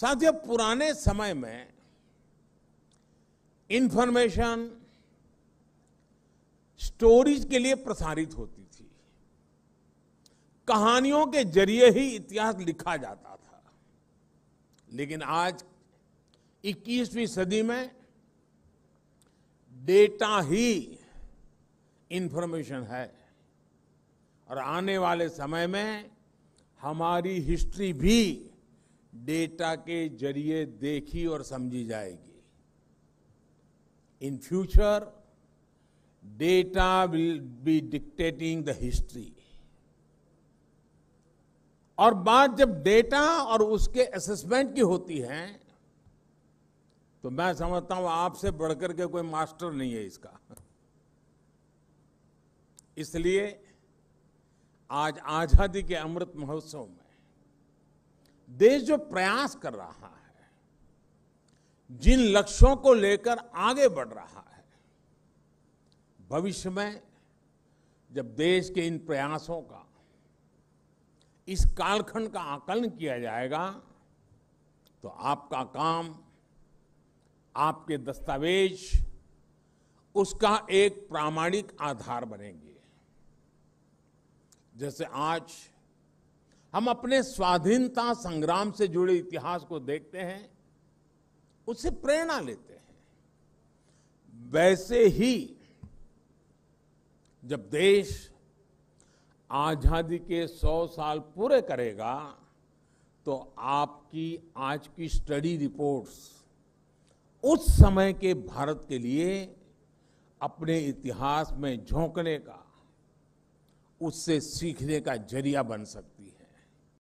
साथियों पुराने समय में इंफॉर्मेशन स्टोरीज के लिए प्रसारित होती थी कहानियों के जरिए ही इतिहास लिखा जाता था लेकिन आज 21वीं सदी में डेटा ही इंफॉर्मेशन है और आने वाले समय में हमारी हिस्ट्री भी डेटा के जरिए देखी और समझी जाएगी in future data will be dictating the history और बात जब डेटा और उसके असेसमेंट की होती है तो मैं समझता हूं आपसे बढ़कर के कोई मास्टर नहीं है इसका इसलिए आज आजादी के अमृत महोत्सव में देश जो प्रयास कर रहा है जिन लक्ष्यों को लेकर आगे बढ़ रहा है भविष्य में जब देश के इन प्रयासों का इस कालखंड का आकलन किया जाएगा तो आपका काम आपके दस्तावेज उसका एक प्रामाणिक आधार बनेंगे जैसे आज हम अपने स्वाधीनता संग्राम से जुड़े इतिहास को देखते हैं उससे प्रेरणा लेते हैं वैसे ही जब देश आजादी के 100 साल पूरे करेगा तो आपकी आज की स्टडी रिपोर्ट्स उस समय के भारत के लिए अपने इतिहास में झोंकने का उससे सीखने का जरिया बन सकती है